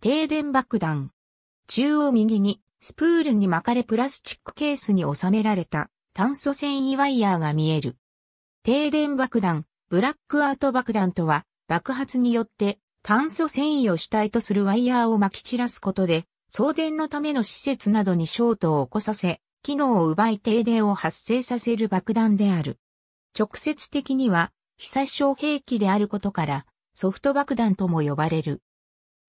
停電爆弾。中央右に、スプールに巻かれプラスチックケースに収められた炭素繊維ワイヤーが見える。停電爆弾、ブラックアウト爆弾とは、爆発によって炭素繊維を主体とするワイヤーを撒き散らすことで、送電のための施設などにショートを起こさせ、機能を奪い停電を発生させる爆弾である。直接的には、非殺傷兵器であることから、ソフト爆弾とも呼ばれる。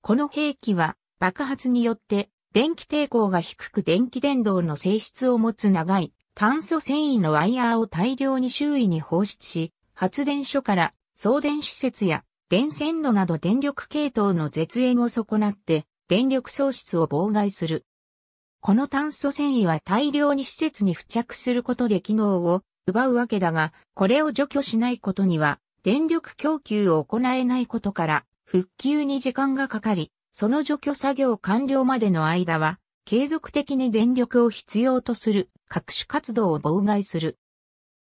この兵器は爆発によって電気抵抗が低く電気伝導の性質を持つ長い炭素繊維のワイヤーを大量に周囲に放出し、発電所から送電施設や電線路など電力系統の絶縁を損なって電力喪失を妨害する。この炭素繊維は大量に施設に付着することで機能を奪うわけだが、これを除去しないことには電力供給を行えないことから復旧に時間がかかり、その除去作業完了までの間は、継続的に電力を必要とする各種活動を妨害する。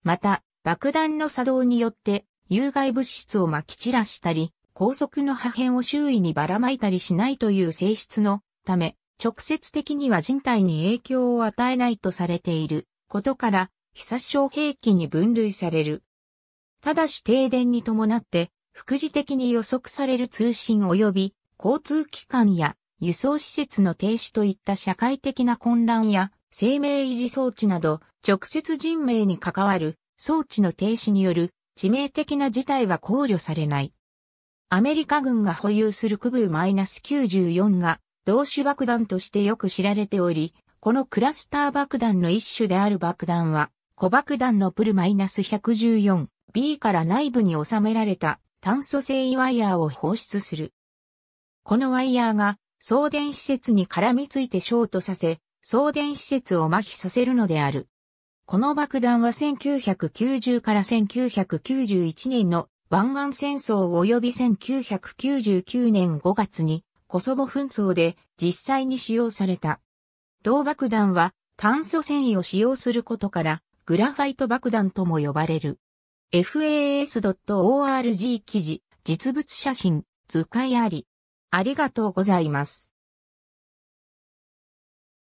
また、爆弾の作動によって有害物質を撒き散らしたり、高速の破片を周囲にばらまいたりしないという性質のため、直接的には人体に影響を与えないとされていることから、非殺傷兵器に分類される。ただし停電に伴って副次的に予測される通信及び交通機関や輸送施設の停止といった社会的な混乱や生命維持装置など直接人命に関わる装置の停止による致命的な事態は考慮されない。アメリカ軍が保有するクブー -94 が同種爆弾としてよく知られており、このクラスター爆弾の一種である爆弾は、小爆弾のプル -114B から内部に収められた炭素繊維ワイヤーを放出する。このワイヤーが送電施設に絡みついてショートさせ、送電施設を麻痺させるのである。この爆弾は1990から1991年の湾岸戦争及び1999年5月にコソボ紛争で実際に使用された。同爆弾は炭素繊維を使用することからグラファイト爆弾とも呼ばれる。fas.org 記事、実物写真、図解あり。ありがとうございます。